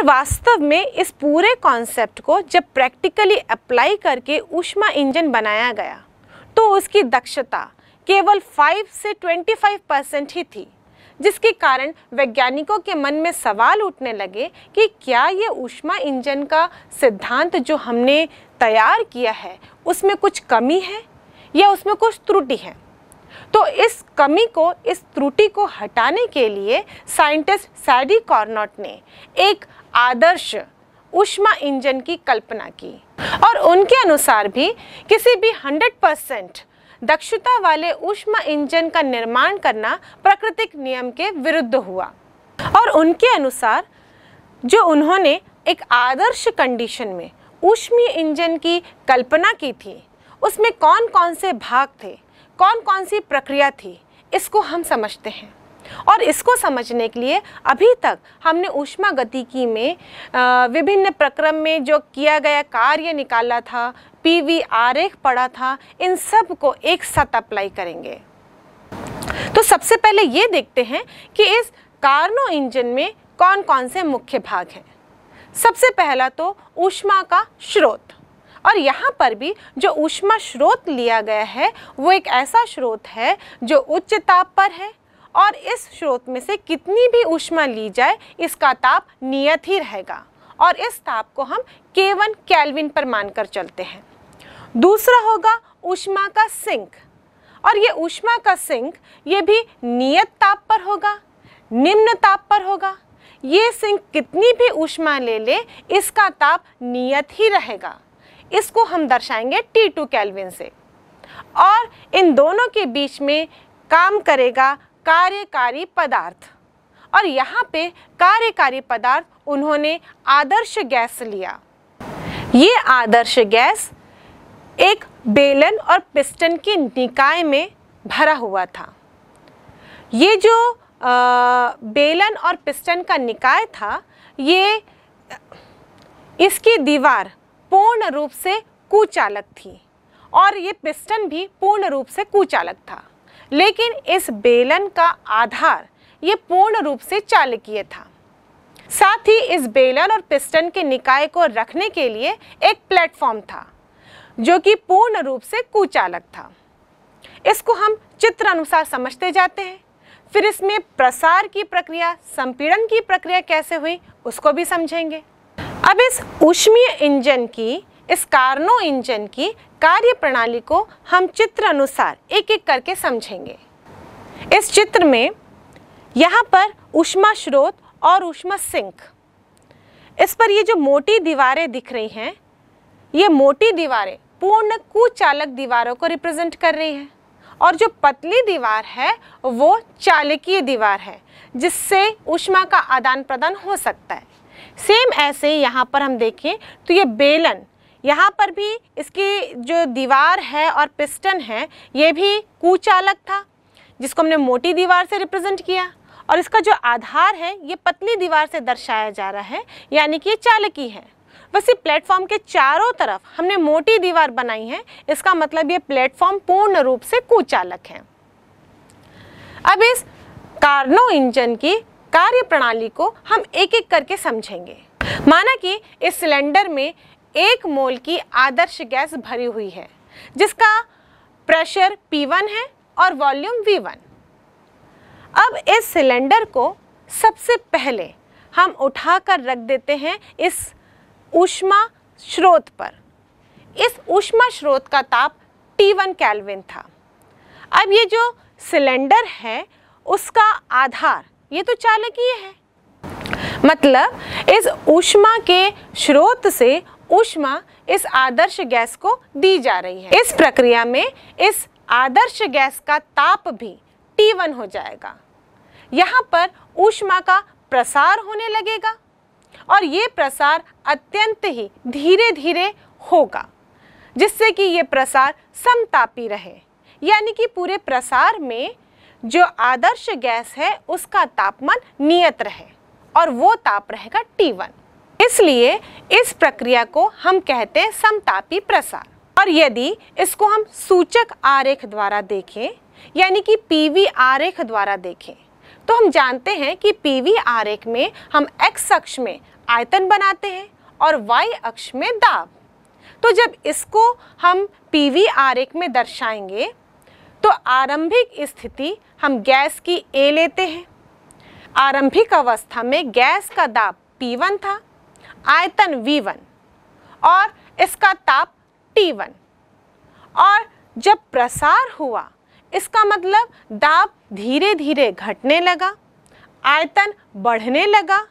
पर वास्तव में इस पूरे कॉन्सेप्ट को जब प्रैक्टिकली अप्लाई करके ऊष्मा इंजन बनाया गया तो उसकी दक्षता केवल 5 से 25 परसेंट ही थी जिसके कारण वैज्ञानिकों के मन में सवाल उठने लगे कि क्या ये ऊष्मा इंजन का सिद्धांत जो हमने तैयार किया है उसमें कुछ कमी है या उसमें कुछ त्रुटि है तो इस कमी को इस त्रुटि को हटाने के लिए साइंटिस्ट सैडी कॉर्नॉट ने एक आदर्श उष्मा इंजन की कल्पना की और उनके अनुसार भी किसी भी 100 परसेंट दक्षता वाले उष्मा इंजन का निर्माण करना प्राकृतिक नियम के विरुद्ध हुआ और उनके अनुसार जो उन्होंने एक आदर्श कंडीशन में उष्मी इंजन की कल्पना की थी उसमें कौन कौन से भाग थे कौन कौन सी प्रक्रिया थी इसको हम समझते हैं और इसको समझने के लिए अभी तक हमने ऊष्मा गतिकी में विभिन्न प्रक्रम में जो किया गया कार्य निकाला था पी वी आरेख पढ़ा था इन सब को एक साथ अप्लाई करेंगे तो सबसे पहले ये देखते हैं कि इस कार्नो इंजन में कौन कौन से मुख्य भाग हैं सबसे पहला तो ऊष्मा का स्रोत और यहाँ पर भी जो ऊष्मा स्रोत लिया गया है वो एक ऐसा स्रोत है जो उच्च ताप पर है और इस स्रोत में से कितनी भी ऊष्मा ली जाए इसका ताप नियत ही रहेगा और इस ताप को हम केवन कैलविन पर मानकर चलते हैं दूसरा होगा ऊष्मा का सिंक और ये ऊष्मा का सिंक ये भी नियत ताप पर होगा निम्न ताप पर होगा ये सिंक कितनी भी ऊष्मा ले ले इसका ताप नियत ही रहेगा इसको हम दर्शाएंगे T2 कैलविन से और इन दोनों के बीच में काम करेगा कार्यकारी पदार्थ और यहाँ पे कार्यकारी पदार्थ उन्होंने आदर्श गैस लिया ये आदर्श गैस एक बेलन और पिस्टन के निकाय में भरा हुआ था ये जो आ, बेलन और पिस्टन का निकाय था ये इसकी दीवार पूर्ण रूप से कुचालक थी और ये पिस्टन भी पूर्ण रूप से कुचालक था लेकिन इस बेलन का आधार ये पूर्ण रूप से चालकीय था साथ ही इस बेलन और पिस्टन के निकाय को रखने के लिए एक प्लेटफॉर्म था जो कि पूर्ण रूप से कुचालक था इसको हम चित्र अनुसार समझते जाते हैं फिर इसमें प्रसार की प्रक्रिया संपीड़न की प्रक्रिया कैसे हुई उसको भी समझेंगे अब इस उष्मीय इंजन की इस कार्नो इंजन की कार्य प्रणाली को हम चित्र अनुसार एक एक करके समझेंगे इस चित्र में यहाँ पर उष्मा स्रोत और उष्मा सिंक इस पर ये जो मोटी दीवारें दिख रही हैं ये मोटी दीवारें पूर्ण कुचालक दीवारों को रिप्रेजेंट कर रही हैं और जो पतली दीवार है वो चालकीय दीवार है जिससे उष्मा का आदान प्रदान हो सकता है सेम ऐसे यहाँ पर हम देखें तो ये बेलन यहाँ पर भी इसकी जो दीवार है और पिस्टन है ये भी कुचालक था जिसको हमने मोटी दीवार से रिप्रेजेंट किया और इसका जो आधार है ये पतली दीवार से दर्शाया जा रहा है यानी कि ये चालकी है वैसे प्लेटफॉर्म के चारों तरफ हमने मोटी दीवार बनाई है इसका मतलब ये प्लेटफॉर्म पूर्ण रूप से कुचालक है अब इस कार्नो इंजन की कार्य प्रणाली को हम एक एक करके समझेंगे माना कि इस सिलेंडर में एक मोल की आदर्श गैस भरी हुई है जिसका प्रेशर P1 है और वॉल्यूम V1। अब इस सिलेंडर को सबसे पहले हम उठा कर रख देते हैं इस ऊष्मा स्रोत पर इस ऊष्मा स्रोत का ताप T1 कैलविन था अब ये जो सिलेंडर है उसका आधार ये तो चालकीय है मतलब इस ऊष्मा के स्रोत से ऊष्मा इस आदर्श गैस को दी जा रही है इस प्रक्रिया में इस आदर्श गैस का ताप भी T1 हो जाएगा यहाँ पर ऊष्मा का प्रसार होने लगेगा और ये प्रसार अत्यंत ही धीरे धीरे होगा जिससे कि ये प्रसार समतापी रहे यानी कि पूरे प्रसार में जो आदर्श गैस है उसका तापमान नियत रहे और वो ताप रहेगा T1 इसलिए इस प्रक्रिया को हम कहते हैं समतापी प्रसार और यदि इसको हम सूचक आरेख द्वारा देखें यानी कि पीवी आरेख द्वारा देखें तो हम जानते हैं कि पीवी आरेख में हम एक्स अक्ष में आयतन बनाते हैं और वाई अक्ष में दाब तो जब इसको हम पीवी आरेख में दर्शाएंगे तो आरंभिक स्थिति हम गैस की ए लेते हैं आरंभिक अवस्था में गैस का दाब वन था आयतन V1 और इसका ताप T1 और जब प्रसार हुआ इसका मतलब दाब धीरे धीरे घटने लगा आयतन बढ़ने लगा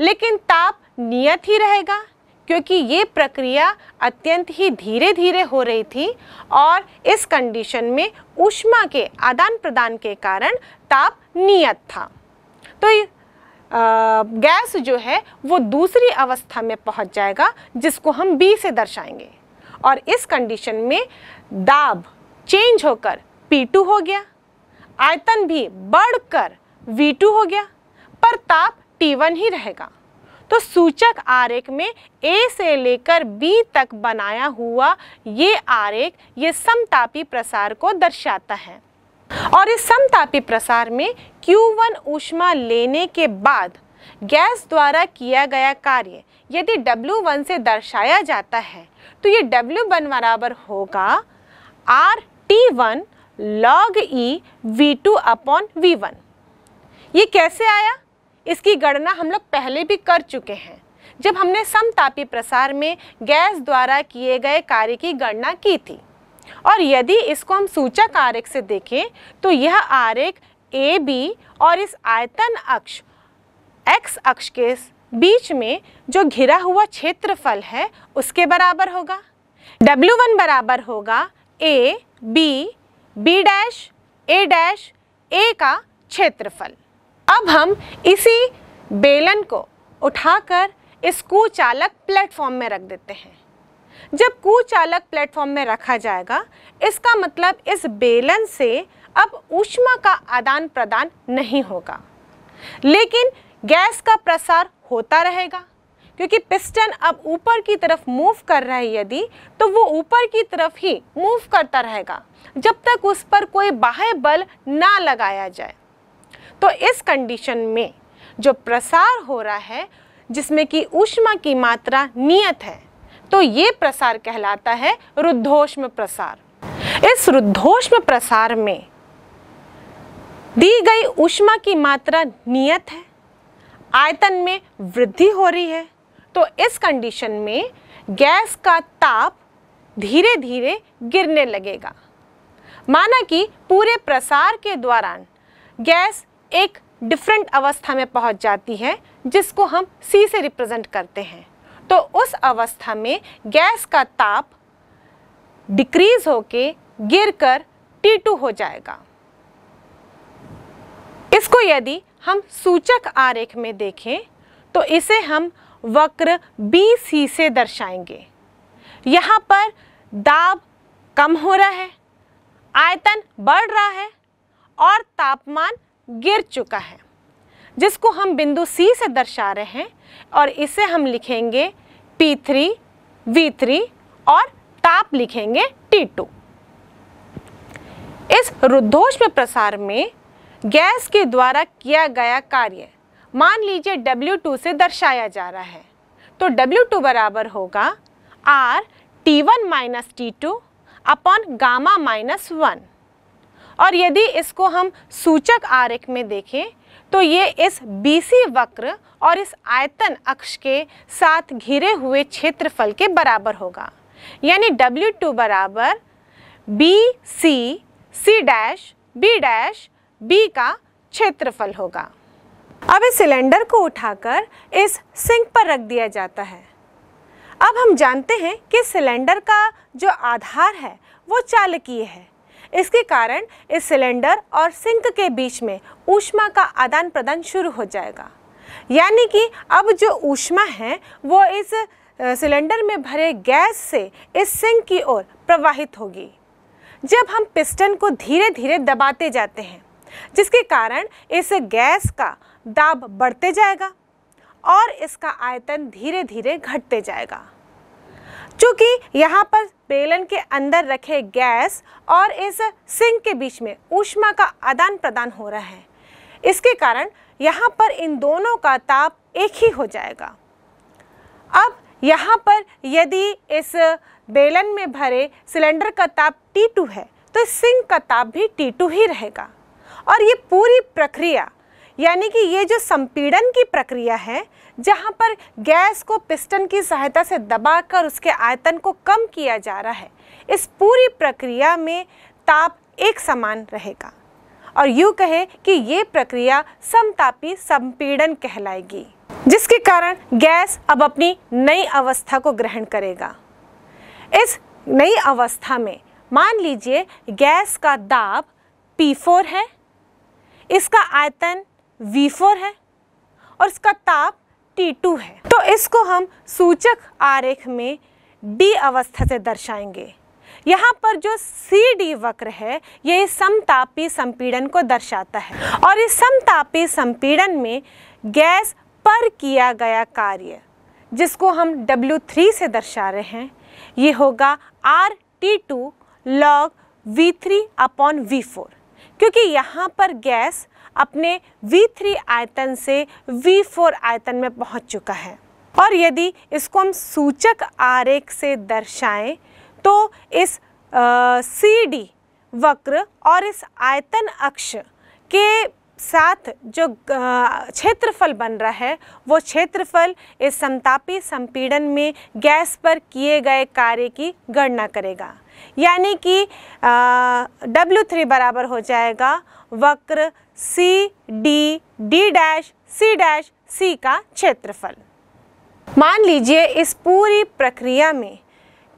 लेकिन ताप नियत ही रहेगा क्योंकि ये प्रक्रिया अत्यंत ही धीरे धीरे हो रही थी और इस कंडीशन में ऊष्मा के आदान प्रदान के कारण ताप नियत था तो गैस जो है वो दूसरी अवस्था में पहुंच जाएगा जिसको हम बी से दर्शाएंगे और इस कंडीशन में दाब चेंज होकर टू हो गया आयतन भी बढ़कर टू हो गया पर ताप वन ही रहेगा तो सूचक आरेख में ए से लेकर बी तक बनाया हुआ ये आरेख ये समतापी प्रसार को दर्शाता है और इस समतापी प्रसार में Q1 ऊष्मा लेने के बाद गैस द्वारा किया गया कार्य यदि W1 से दर्शाया जाता है तो ये W1 बराबर होगा R T one log E V two upon V one ये कैसे आया इसकी गणना हम लोग पहले भी कर चुके हैं जब हमने समतापी प्रसार में गैस द्वारा किए गए कार्य की गणना की थी और यदि इसको हम सूचक आरेख से देखें तो यह आरेख ए बी और इस आयतन अक्ष एक्स अक्ष के बीच में जो घिरा हुआ क्षेत्रफल है उसके बराबर होगा डब्ल्यू वन बराबर होगा A B B dash A dash A का क्षेत्रफल अब हम इसी बेलन को उठाकर इस कुचालक प्लेटफॉर्म में रख देते हैं जब कुचालक प्लेटफॉर्म में रखा जाएगा इसका मतलब इस बेलन से अब ऊष्मा का आदान प्रदान नहीं होगा लेकिन गैस का प्रसार होता रहेगा क्योंकि पिस्टन अब ऊपर की तरफ मूव कर रहा है यदि तो वो ऊपर की तरफ ही मूव करता रहेगा जब तक उस पर कोई बाह्य बल ना लगाया जाए तो इस कंडीशन में जो प्रसार हो रहा है जिसमें कि ऊष्मा की मात्रा नियत है तो ये प्रसार कहलाता है रुद्धोष्म प्रसार इस रुद्धोष्म प्रसार में दी गई ऊष्मा की मात्रा नियत है आयतन में वृद्धि हो रही है तो इस कंडीशन में गैस का ताप धीरे धीरे गिरने लगेगा माना कि पूरे प्रसार के दौरान गैस एक डिफरेंट अवस्था में पहुंच जाती है जिसको हम सी से रिप्रेजेंट करते हैं तो उस अवस्था में गैस का ताप डिक्रीज होके गिरकर T2 हो जाएगा इसको यदि हम सूचक आरेख में देखें तो इसे हम वक्र बी सी से दर्शाएंगे यहाँ पर दाब कम हो रहा है आयतन बढ़ रहा है और तापमान गिर चुका है जिसको हम बिंदु सी से दर्शा रहे हैं और इसे हम लिखेंगे P3, V3 और ताप लिखेंगे T2। इस रुद्धोष में प्रसार में गैस के द्वारा किया गया कार्य मान लीजिए W2 से दर्शाया जा रहा है तो W2 बराबर होगा R T1 minus T two upon gamma minus one और यदि इसको हम सूचक आरेख में देखें तो ये इस बीसी वक्र और इस आयतन अक्ष के साथ घिरे हुए क्षेत्रफल के बराबर होगा यानी डब्ल्यू टू बराबर B C C dash B dash B का क्षेत्रफल होगा अब इस सिलेंडर को उठाकर इस सिंक पर रख दिया जाता है अब हम जानते हैं कि सिलेंडर का जो आधार है वो चालकीय है इसके कारण इस सिलेंडर और सिंक के बीच में ऊष्मा का आदान प्रदान शुरू हो जाएगा यानी कि अब जो ऊष्मा है वो इस सिलेंडर में भरे गैस से इस सिंक की ओर प्रवाहित होगी जब हम पिस्टन को धीरे धीरे दबाते जाते हैं जिसके कारण इस गैस का दाब बढ़ते जाएगा और इसका आयतन धीरे धीरे घटते जाएगा चूँकि यहाँ पर बेलन के अंदर रखे गैस और इस सिंक के बीच में ऊष्मा का आदान प्रदान हो रहा है इसके कारण यहाँ पर इन दोनों का ताप एक ही हो जाएगा अब यहाँ पर यदि इस बेलन में भरे सिलेंडर का ताप T2 है तो इस सिंक का ताप भी T2 ही रहेगा और ये पूरी प्रक्रिया यानी कि ये जो संपीड़न की प्रक्रिया है जहाँ पर गैस को पिस्टन की सहायता से दबाकर उसके आयतन को कम किया जा रहा है इस पूरी प्रक्रिया में ताप एक समान रहेगा और यूँ कहे कि ये प्रक्रिया समतापी संपीड़न कहलाएगी जिसके कारण गैस अब अपनी नई अवस्था को ग्रहण करेगा इस नई अवस्था में मान लीजिए गैस का दाब P4 है इसका आयतन V4 है और इसका ताप T2 है तो इसको हम सूचक आरेख में डी अवस्था से दर्शाएंगे यहाँ पर जो सी डी वक्र है ये समतापी संपीड़न को दर्शाता है और इस समतापी संपीड़न में गैस पर किया गया कार्य जिसको हम W3 से दर्शा रहे हैं ये होगा R T two log V three upon V four क्योंकि यहाँ पर गैस अपने V3 आयतन से V4 आयतन में पहुंच चुका है और यदि इसको हम सूचक आरेख से दर्शाएं तो इस सी डी वक्र और इस आयतन अक्ष के साथ जो क्षेत्रफल बन रहा है वो क्षेत्रफल इस समतापी संपीड़न में गैस पर किए गए कार्य की गणना करेगा यानी कि W3 बराबर हो जाएगा वक्र C D D dash C dash C का क्षेत्रफल मान लीजिए इस पूरी प्रक्रिया में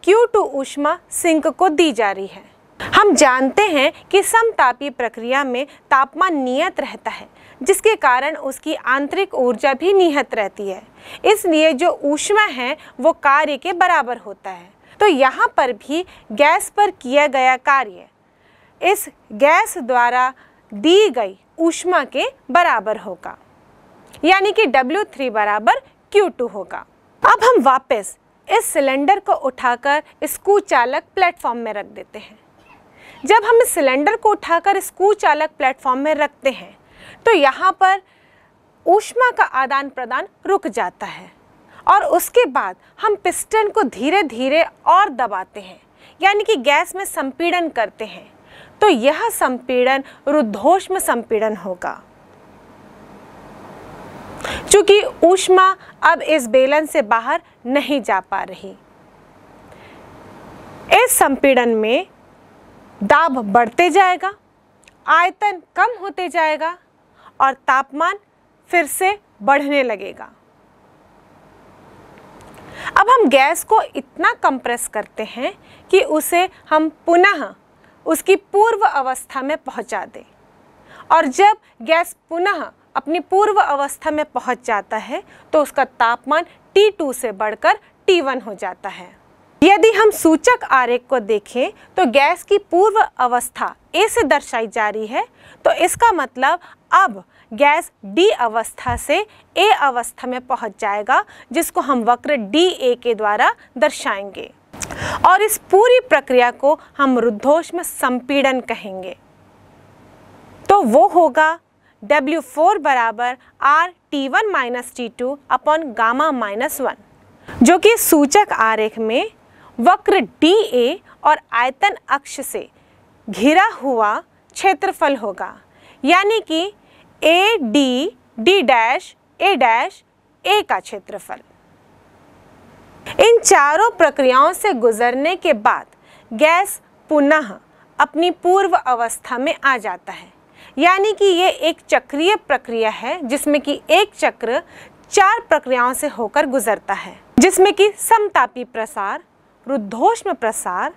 क्यू टू ऊष्मा सिंक को दी जा रही है हम जानते हैं कि समतापी प्रक्रिया में तापमान नियत रहता है जिसके कारण उसकी आंतरिक ऊर्जा भी निहत रहती है इसलिए जो ऊष्मा है वो कार्य के बराबर होता है तो यहाँ पर भी गैस पर किया गया कार्य इस गैस द्वारा दी गई ऊष्मा के बराबर होगा यानी कि W3 बराबर Q2 होगा अब हम वापस इस सिलेंडर को उठाकर स्कू चालक प्लेटफॉर्म में रख देते हैं जब हम इस सिलेंडर को उठाकर स्कू चालक प्लेटफॉर्म में रखते हैं तो यहाँ पर ऊष्मा का आदान प्रदान रुक जाता है और उसके बाद हम पिस्टन को धीरे धीरे और दबाते हैं यानी कि गैस में संपीड़न करते हैं तो यह संपीड़न रुद्धोष्म संपीड़न होगा चूंकि ऊष्मा अब इस बेलन से बाहर नहीं जा पा रही इस संपीड़न में दाब बढ़ते जाएगा आयतन कम होते जाएगा और तापमान फिर से बढ़ने लगेगा अब हम गैस को इतना कंप्रेस करते हैं कि उसे हम पुनः उसकी पूर्व अवस्था में पहुंचा दें और जब गैस पुनः अपनी पूर्व अवस्था में पहुंच जाता है तो उसका तापमान T2 से बढ़कर T1 हो जाता है यदि हम सूचक आरेख को देखें तो गैस की पूर्व अवस्था ए से दर्शाई जा रही है तो इसका मतलब अब गैस डी अवस्था से ए अवस्था में पहुंच जाएगा जिसको हम वक्र डी ए के द्वारा दर्शाएंगे और इस पूरी प्रक्रिया को हम रुद्धोष में संपीड़न कहेंगे तो वो होगा W4 फोर बराबर R T one minus T two upon gamma minus one जो कि सूचक आरेख में वक्र डी ए और आयतन अक्ष से घिरा हुआ क्षेत्रफल होगा यानी कि A D D dash A dash A का क्षेत्रफल चारों प्रक्रियाओं से गुजरने के बाद गैस पुनः अपनी पूर्व अवस्था में आ जाता है यानी कि ये एक चक्रीय प्रक्रिया है जिसमें कि एक चक्र चार प्रक्रियाओं से होकर गुजरता है जिसमें कि समतापी प्रसार रुद्धोष्म प्रसार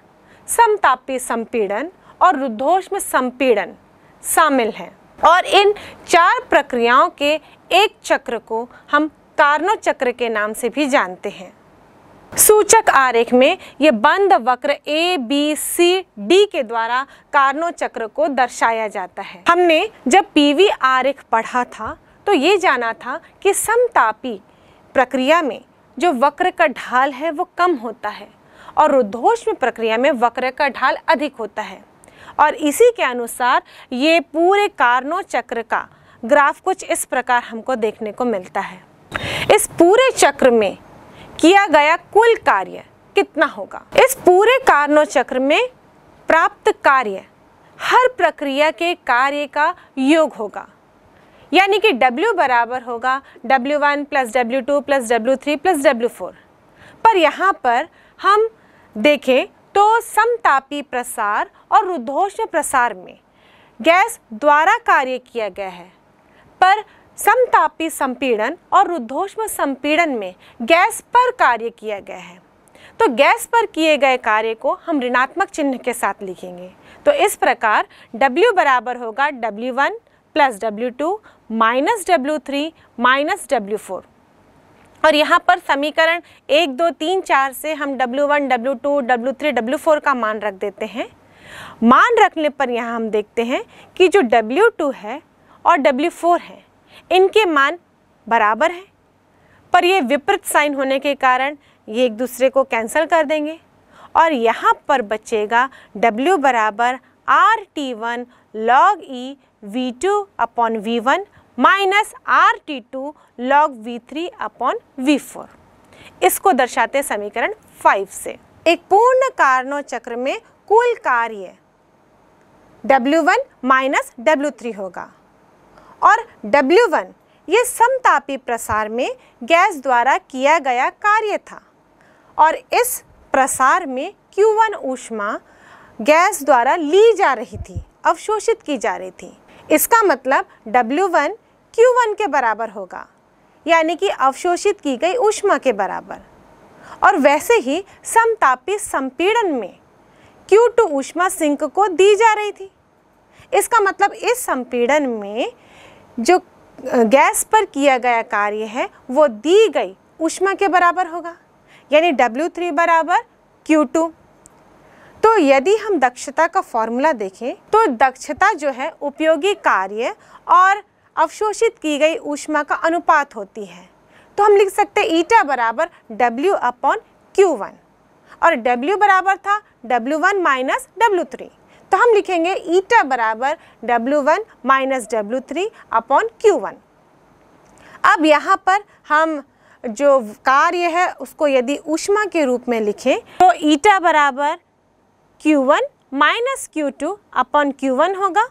समतापी संपीड़न और रुद्धोष्म संपीड़न शामिल हैं और इन चार प्रक्रियाओं के एक चक्र को हम कार्नो चक्र के नाम से भी जानते हैं सूचक आरेख में ये बंद वक्र ए बी सी डी के द्वारा कार्नो चक्र को दर्शाया जाता है हमने जब पीवी आरेख पढ़ा था तो ये जाना था कि समतापी प्रक्रिया में जो वक्र का ढाल है वो कम होता है और रुद्धोष्म प्रक्रिया में वक्र का ढाल अधिक होता है और इसी के अनुसार ये पूरे कार्नो चक्र का ग्राफ कुछ इस प्रकार हमको देखने को मिलता है इस पूरे चक्र में किया गया कुल कार्य कितना होगा इस पूरे कारणों चक्र में प्राप्त कार्य हर प्रक्रिया के कार्य का योग होगा यानी कि W बराबर होगा W1 one plus W two plus W three plus W four पर यहाँ पर हम देखें तो समतापी प्रसार और रुद्धोष प्रसार में गैस द्वारा कार्य किया गया है पर समतापी संपीड़न और रुद्धोष्म संपीड़न में गैस पर कार्य किया गया है तो गैस पर किए गए कार्य को हम ऋणात्मक चिन्ह के साथ लिखेंगे तो इस प्रकार W बराबर होगा W1 one plus W two minus W three minus W four और यहाँ पर समीकरण एक दो तीन चार से हम W1, one W3, two W three W four का मान रख देते हैं मान रखने पर यहाँ हम देखते हैं कि जो W2 है और W4 है इनके मान बराबर हैं पर ये विपरीत साइन होने के कारण ये एक दूसरे को कैंसिल कर देंगे और यहाँ पर बचेगा W बराबर R T one log E V two upon V one minus R T two log V three upon V four इसको दर्शाते समीकरण फाइव से एक पूर्ण कारणों चक्र में कुल कार्य W1 one minus W three होगा और W1 ये समतापी प्रसार में गैस द्वारा किया गया कार्य था और इस प्रसार में Q1 ऊष्मा गैस द्वारा ली जा रही थी अवशोषित की जा रही थी इसका मतलब W1 Q1 के बराबर होगा यानी कि अवशोषित की गई ऊष्मा के बराबर और वैसे ही समतापी संपीड़न में Q2 ऊष्मा सिंक को दी जा रही थी इसका मतलब इस संपीड़न में जो गैस पर किया गया कार्य है वो दी गई ऊष्मा के बराबर होगा यानी W3 बराबर Q2 तो यदि हम दक्षता का फॉर्मूला देखें तो दक्षता जो है उपयोगी कार्य और अवशोषित की गई ऊष्मा का अनुपात होती है तो हम लिख सकते हैं ईटा बराबर W अपॉन क्यू और W बराबर था W1 one minus W three तो हम लिखेंगे ईटा बराबर W one minus W three upon Q one अब यहाँ पर हम जो कार्य है उसको यदि ऊष्मा के रूप में लिखें तो ईटा बराबर Q one minus Q two upon Q one होगा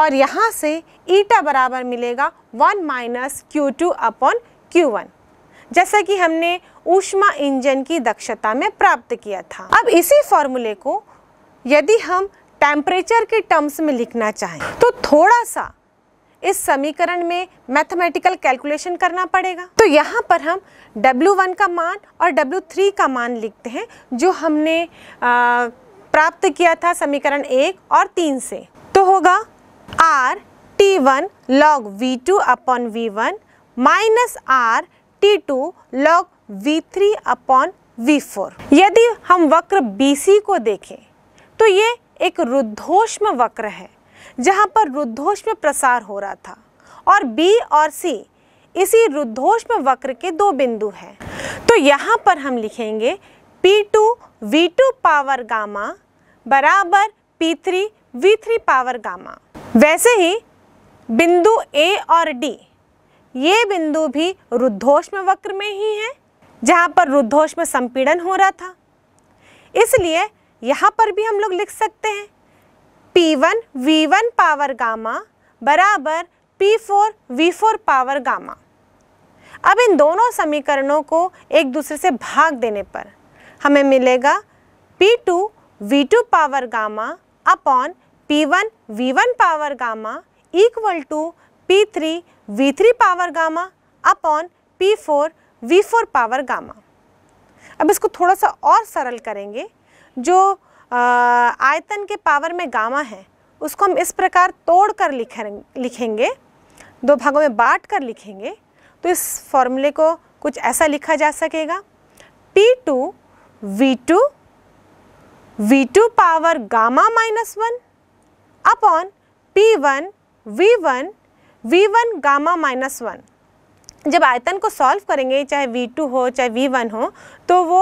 और यहाँ से ईटा बराबर मिलेगा one minus Q two upon Q one जैसा कि हमने ऊष्मा इंजन की दक्षता में प्राप्त किया था अब इसी फॉर्मूले को यदि हम टेम्परेचर के टर्म्स में लिखना चाहें तो थोड़ा सा इस समीकरण में मैथमेटिकल कैलकुलेशन करना पड़ेगा तो यहाँ पर हम W1 का मान और W3 का मान लिखते हैं जो हमने आ, प्राप्त किया था समीकरण एक और तीन से तो होगा R T1 one log V two upon V one minus R T two log V three upon V four यदि हम वक्र BC को देखें तो ये एक रुद्धोष्म वक्र है जहाँ पर रुद्धोष्म प्रसार हो रहा था और बी और सी इसी रुद्धोष्म वक्र के दो बिंदु हैं तो यहाँ पर हम लिखेंगे P2 V2 पावर गामा बराबर P3 V3 पावर गामा वैसे ही बिंदु A और D ये बिंदु भी रुद्धोष्म वक्र में ही हैं जहाँ पर रुद्धोष्म संपीड़न हो रहा था इसलिए यहाँ पर भी हम लोग लिख सकते हैं P1 V1 पावर गामा बराबर P4 V4 पावर गामा अब इन दोनों समीकरणों को एक दूसरे से भाग देने पर हमें मिलेगा P2 V2 power gamma upon P1 V1 power gamma equal to P3 V3 power gamma upon P4 V4 power gamma अब इसको थोड़ा सा और सरल करेंगे जो आयतन के पावर में गामा है उसको हम इस प्रकार तोड़ कर लिखेंगे दो भागों में बांट कर लिखेंगे तो इस फॉर्मूले को कुछ ऐसा लिखा जा सकेगा P two V two V two power gamma minus one upon P one V one V one gamma minus one जब आयतन को सॉल्व करेंगे चाहे v2 हो चाहे v1 हो तो वो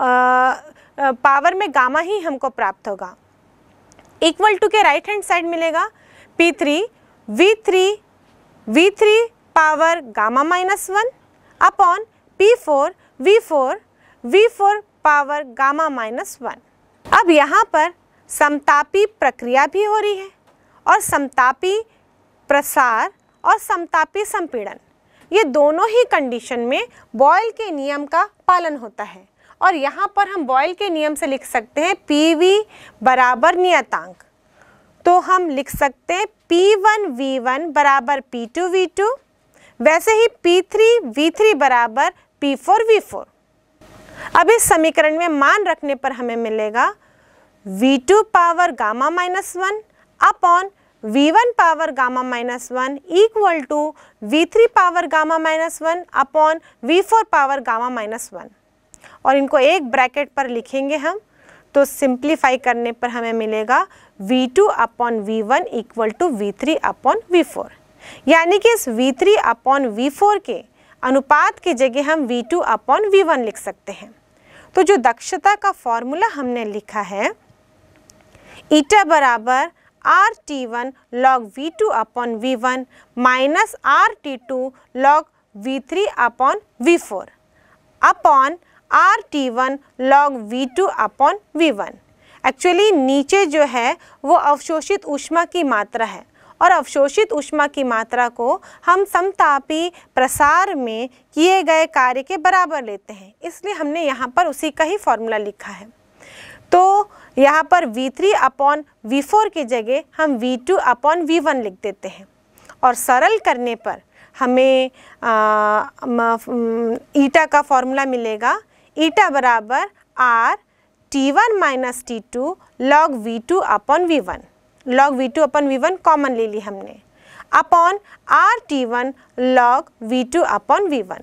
आ, पावर में गामा ही हमको प्राप्त होगा इक्वल टू के राइट हैंड साइड मिलेगा P three V three V three power gamma minus one upon P four V four V four power gamma minus one अब यहाँ पर समतापी प्रक्रिया भी हो रही है और समतापी प्रसार और समतापी संपीड़न ये दोनों ही कंडीशन में बॉयल के नियम का पालन होता है और यहाँ पर हम बॉयल के नियम से लिख सकते हैं पी वी बराबर नियतांक तो हम लिख सकते हैं पी वन वी वन बराबर पी टू वी टू वैसे ही पी थ्री वी थ्री बराबर पी फोर वी फोर अब इस समीकरण में मान रखने पर हमें मिलेगा V two power gamma minus one upon V one power gamma minus one equal to V three power gamma minus one upon V four power gamma minus one और इनको एक ब्रैकेट पर लिखेंगे हम तो सिंप्लीफाई करने पर हमें मिलेगा V2 two upon V one equal to V three upon V four यानी कि इस V3 three upon V four के अनुपात की जगह हम V2 two upon V one लिख सकते हैं तो जो दक्षता का फॉर्मूला हमने लिखा है ईटा बराबर R T one log V two upon V one minus R T two log V three upon V four upon R T one log V two upon V one actually नीचे जो है वो अवशोषित ऊष्मा की मात्रा है और अवशोषित ऊष्मा की मात्रा को हम समतापी प्रसार में किए गए कार्य के बराबर लेते हैं इसलिए हमने यहाँ पर उसी का ही फॉर्मूला लिखा है तो यहाँ पर V3 थ्री अपॉन वी की जगह हम V2 टू अपॉन वी लिख देते हैं और सरल करने पर हमें आ, ईटा का फॉर्मूला मिलेगा ईटा बराबर R T one minus T two log V two upon V one log V two upon V one common ले ली हमने upon R T one log V two upon V one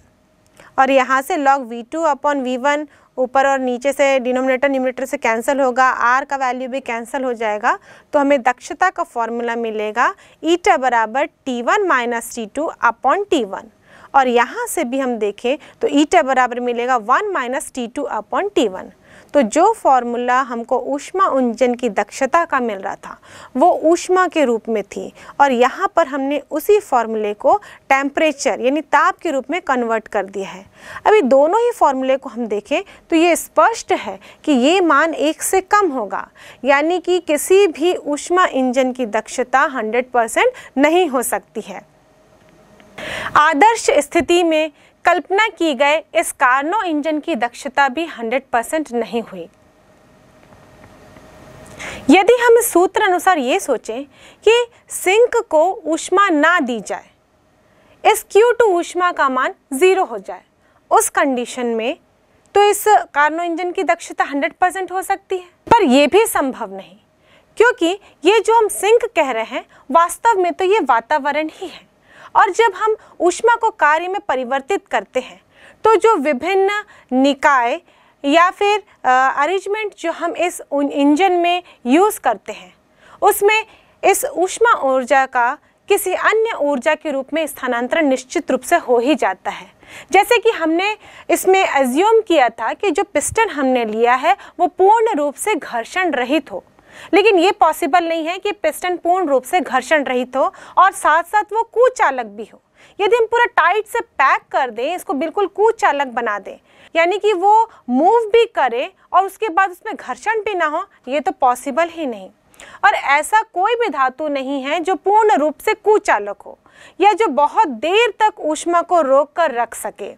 और यहाँ से log V two upon V one ऊपर और नीचे से डिनोमिनेटर न्यूमिनेटर से कैंसिल होगा आर का वैल्यू भी कैंसिल हो जाएगा तो हमें दक्षता का फॉर्मूला मिलेगा ईटा बराबर T one minus T two upon T one और यहाँ से भी हम देखें तो ईटा बराबर मिलेगा one minus T two upon T one तो जो फॉर्मूला हमको ऊष्मा उंजन की दक्षता का मिल रहा था वो ऊष्मा के रूप में थी और यहाँ पर हमने उसी फॉर्मूले को टेम्परेचर यानी ताप के रूप में कन्वर्ट कर दिया है अभी दोनों ही फॉर्मूले को हम देखें तो ये स्पष्ट है कि ये मान एक से कम होगा यानी कि किसी भी ऊष्मा इंजन की दक्षता 100% नहीं हो सकती है आदर्श स्थिति में कल्पना की गए इस कार्नो इंजन की दक्षता भी 100 परसेंट नहीं हुई यदि हम सूत्र अनुसार ये सोचें कि सिंक को ऊष्मा ना दी जाए इस क्यू टू ऊष्मा का मान ज़ीरो हो जाए उस कंडीशन में तो इस कार्नो इंजन की दक्षता 100 परसेंट हो सकती है पर यह भी संभव नहीं क्योंकि ये जो हम सिंक कह रहे हैं वास्तव में तो ये वातावरण ही है और जब हम ऊष्मा को कार्य में परिवर्तित करते हैं तो जो विभिन्न निकाय या फिर अरेंजमेंट जो हम इस इंजन में यूज़ करते हैं उसमें इस ऊष्मा ऊर्जा का किसी अन्य ऊर्जा के रूप में स्थानांतरण निश्चित रूप से हो ही जाता है जैसे कि हमने इसमें एज्यूम किया था कि जो पिस्टन हमने लिया है वो पूर्ण रूप से घर्षण रहित हो लेकिन ये पॉसिबल नहीं है कि पिस्टन पूर्ण रूप से घर्षण रहित हो और साथ साथ वो कुचालक भी हो यदि हम पूरा टाइट से पैक कर दें इसको बिल्कुल कुचालक बना दें यानी कि वो मूव भी करे और उसके बाद उसमें घर्षण भी ना हो ये तो पॉसिबल ही नहीं और ऐसा कोई भी धातु नहीं है जो पूर्ण रूप से कुचालक हो या जो बहुत देर तक ऊष्मा को रोक कर रख सके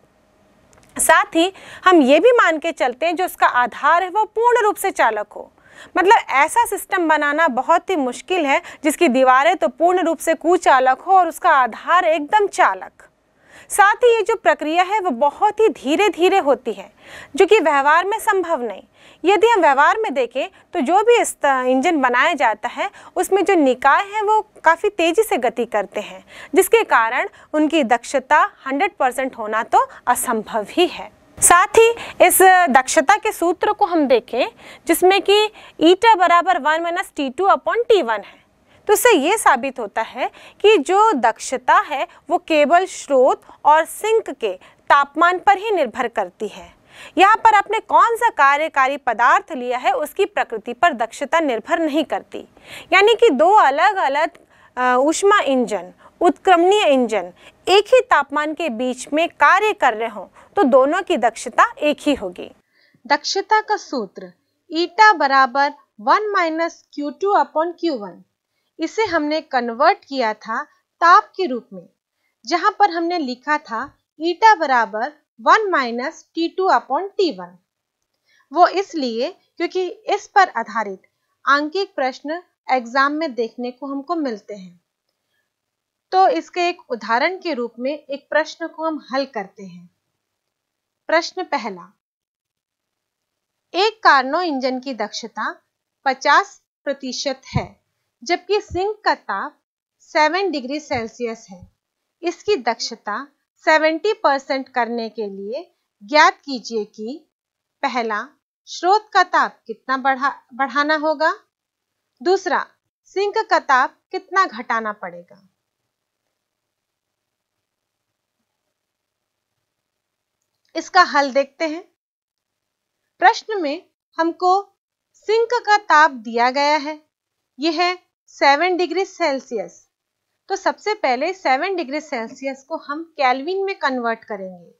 साथ ही हम ये भी मान के चलते हैं जो उसका आधार है वो पूर्ण रूप से चालक हो मतलब ऐसा सिस्टम बनाना बहुत ही मुश्किल है जिसकी दीवारें तो पूर्ण रूप से कुचालक हो और उसका आधार एकदम चालक साथ ही ये जो प्रक्रिया है वो बहुत ही धीरे धीरे होती है जो कि व्यवहार में संभव नहीं यदि हम व्यवहार में देखें तो जो भी इस इंजन बनाया जाता है उसमें जो निकाय हैं वो काफ़ी तेज़ी से गति करते हैं जिसके कारण उनकी दक्षता 100 परसेंट होना तो असंभव ही है साथ ही इस दक्षता के सूत्र को हम देखें जिसमें कि ईटा बराबर one minus T two upon T one है तो इससे ये साबित होता है कि जो दक्षता है वो केवल स्रोत और सिंक के तापमान पर ही निर्भर करती है यहाँ पर आपने कौन सा कार्यकारी पदार्थ लिया है उसकी प्रकृति पर दक्षता निर्भर नहीं करती यानी कि दो अलग अलग उष्मा इंजन उत्क्रमणीय इंजन एक ही तापमान के बीच में कार्य कर रहे हों तो दोनों की दक्षता एक ही होगी दक्षता का सूत्र ईटा बराबर one minus Q two upon Q one इसे हमने कन्वर्ट किया था ताप के रूप में जहां पर हमने लिखा था ईटा बराबर one minus T two upon T one वो इसलिए क्योंकि इस पर आधारित आंकिक प्रश्न एग्जाम में देखने को हमको मिलते हैं तो इसके एक उदाहरण के रूप में एक प्रश्न को हम हल करते हैं प्रश्न पहला एक कार्नो इंजन की दक्षता 50 प्रतिशत है जबकि सिंक का ताप 7 डिग्री सेल्सियस है इसकी दक्षता 70 परसेंट करने के लिए ज्ञात कीजिए कि पहला स्रोत का ताप कितना बढ़ा बढ़ाना होगा दूसरा सिंक का ताप कितना घटाना पड़ेगा इसका हल देखते हैं प्रश्न में हमको सिंक का ताप दिया गया है यह है सेवन डिग्री सेल्सियस तो सबसे पहले सेवन डिग्री सेल्सियस को हम कैलविन में कन्वर्ट करेंगे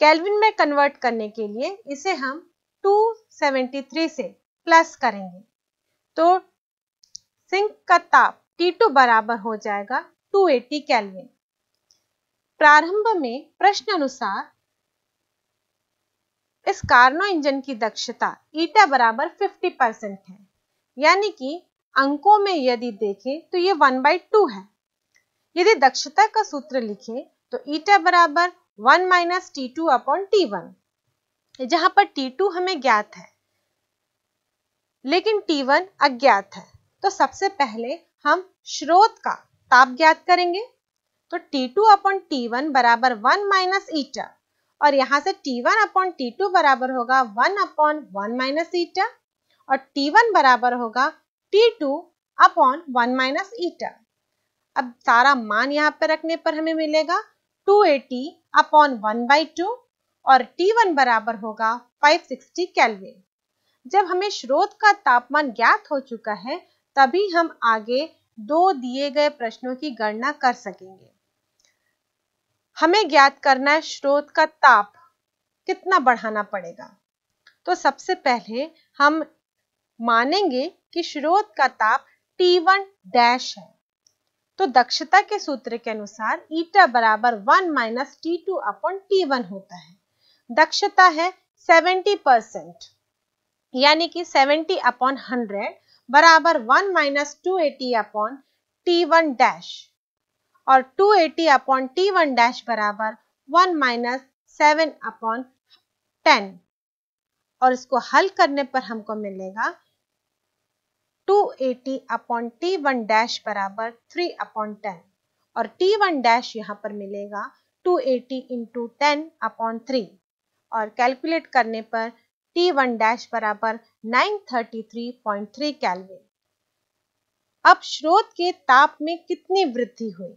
कैलविन में कन्वर्ट करने के लिए इसे हम 273 से प्लस करेंगे तो सिंक का ताप T2 बराबर हो जाएगा 280 कैलविन प्रारंभ में प्रश्न अनुसार इस कार्नो इंजन की दक्षता ईटा बराबर 50 परसेंट है यानी कि अंकों में यदि देखें तो ये वन बाई टू है यदि दक्षता का सूत्र लिखें तो ईटा बराबर one minus T two upon T one जहां पर टी टू हमें ज्ञात है लेकिन टी वन अज्ञात है तो सबसे पहले हम स्रोत का ताप ज्ञात करेंगे तो T2 टू अपॉन टी बराबर वन माइनस ईटा और यहाँ से T1 वन अपॉन टी बराबर होगा one upon one minus eta और T1 बराबर होगा T2 two upon one minus eta अब सारा मान यहाँ पर रखने पर हमें मिलेगा 280 eighty upon one by two और T1 बराबर होगा 560 सिक्सटी कैलविन जब हमें स्रोत का तापमान ज्ञात हो चुका है तभी हम आगे दो दिए गए प्रश्नों की गणना कर सकेंगे हमें ज्ञात करना है स्रोत का ताप कितना बढ़ाना पड़ेगा तो सबसे पहले हम मानेंगे कि स्रोत का ताप T1 डैश है तो दक्षता के सूत्र के अनुसार ईटा बराबर one minus T two upon T one होता है दक्षता है 70 परसेंट यानी कि 70 अपॉन 100 बराबर 1 minus two eighty upon T one dash और 280 eighty upon T one dash बराबर one minus seven upon ten और इसको हल करने पर हमको मिलेगा 280 eighty upon T one dash बराबर थ्री अपॉन टेन और टी वन डैश यहाँ पर मिलेगा 280 eighty into ten upon three और कैलकुलेट करने पर टी वन डैश बराबर 933.3 कैलविन अब स्रोत के ताप में कितनी वृद्धि हुई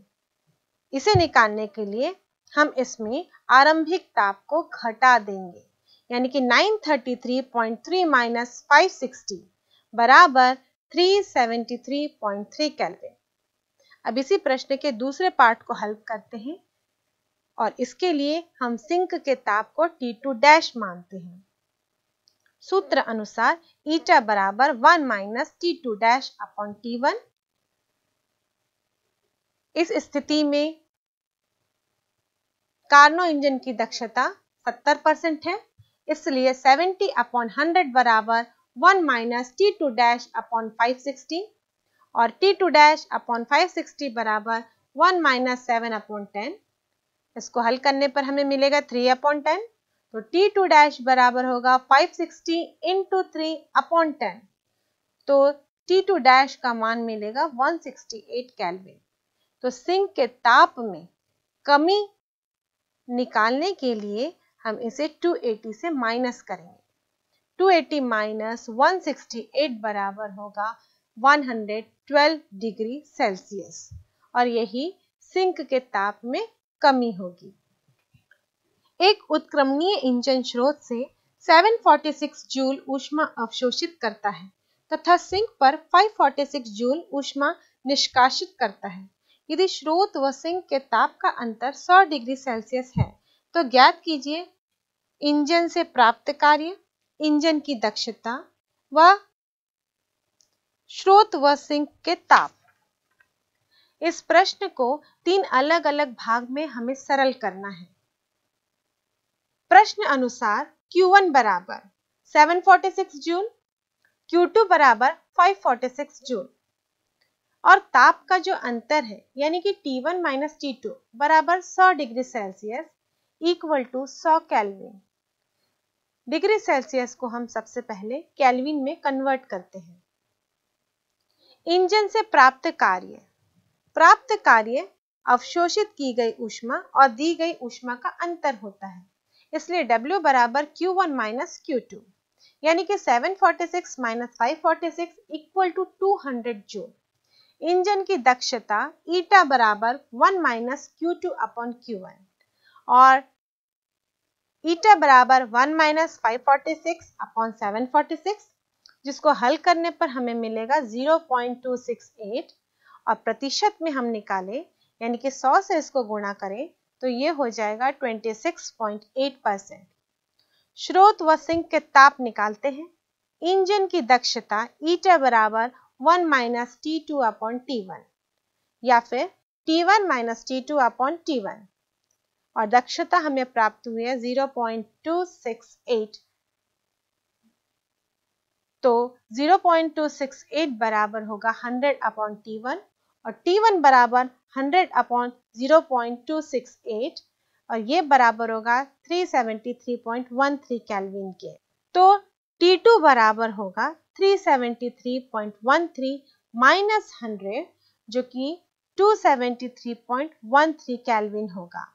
इसे निकालने के लिए हम इसमें आरंभिक ताप को घटा देंगे यानी कि 933.3 माइनस 560 बराबर 373.3 केल्विन अब इसी प्रश्न के दूसरे पार्ट को हल करते हैं और इसके लिए हम सिंक के ताप को T2 टू डैश मानते हैं सूत्र अनुसार ईटा बराबर one minus T two dash upon T one इस स्थिति में कार्नो इंजन की दक्षता 70 परसेंट है इसलिए 70 अपॉन 100 बराबर 1 minus T two dash upon five और T two dash upon five बराबर 1 माइनस सेवन अपॉन टेन इसको हल करने पर हमें मिलेगा 3 अपॉन टेन तो टी टू डैश बराबर होगा 560 sixty into three upon ten तो टी टू डैश का मान मिलेगा 168 कैलविन तो सिंक के ताप में कमी निकालने के लिए हम इसे 280 से माइनस करेंगे 280 माइनस वन बराबर होगा 112 डिग्री सेल्सियस और यही सिंक के ताप में कमी होगी एक उत्क्रमणीय इंजन स्रोत से 746 जूल ऊष्मा अवशोषित करता है तथा सिंक पर 546 जूल ऊष्मा निष्कासित करता है यदि स्रोत व सिंह के ताप का अंतर 100 डिग्री सेल्सियस है तो ज्ञात कीजिए इंजन से प्राप्त कार्य इंजन की दक्षता व स्रोत व सिंह के ताप इस प्रश्न को तीन अलग अलग भाग में हमें सरल करना है प्रश्न अनुसार Q1 बराबर 746 जूल Q2 बराबर 546 जूल और ताप का जो अंतर है यानी कि T1 वन माइनस टी बराबर 100 degree Celsius equal to 100 kelvin degree Celsius को हम सबसे पहले कैलविन में कन्वर्ट करते हैं इंजन से प्राप्त कार्य प्राप्त कार्य अवशोषित की गई उष्मा और दी गई उष्मा का अंतर होता है इसलिए W बराबर Q one minus Q two यानी कि 746 forty six minus five forty six equal to two hundred joule engine की दक्षता ईटा बराबर one minus Q two upon Q one और ईटा बराबर one minus five forty six upon seven forty six जिसको हल करने पर हमें मिलेगा zero point two six eight और प्रतिशत में हम निकाले यानी कि सौ से इसको गुणा करें तो ये हो जाएगा twenty six point eight percent स्रोत व सिंक के ताप निकालते हैं इंजन की दक्षता ईटा बराबर one minus T two upon T one या फिर T one minus T two upon T one और दक्षता हमें प्राप्त हुई है zero point two six eight तो zero point two six eight बराबर होगा हंड्रेड अपॉन टी वन और टी वन बराबर hundred upon zero point two six eight और ये बराबर होगा three seventy three point one three kelvin के तो टी टू बराबर होगा 373.13 माइनस हंड्रेड जो कि 273.13 केल्विन होगा